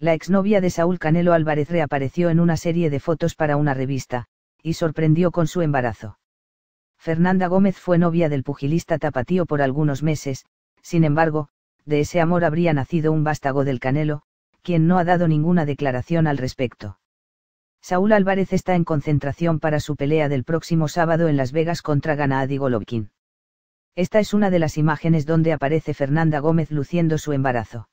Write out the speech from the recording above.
La exnovia de Saúl Canelo Álvarez reapareció en una serie de fotos para una revista, y sorprendió con su embarazo. Fernanda Gómez fue novia del pugilista tapatío por algunos meses, sin embargo, de ese amor habría nacido un vástago del Canelo, quien no ha dado ninguna declaración al respecto. Saúl Álvarez está en concentración para su pelea del próximo sábado en Las Vegas contra Gennady Golovkin. Esta es una de las imágenes donde aparece Fernanda Gómez luciendo su embarazo.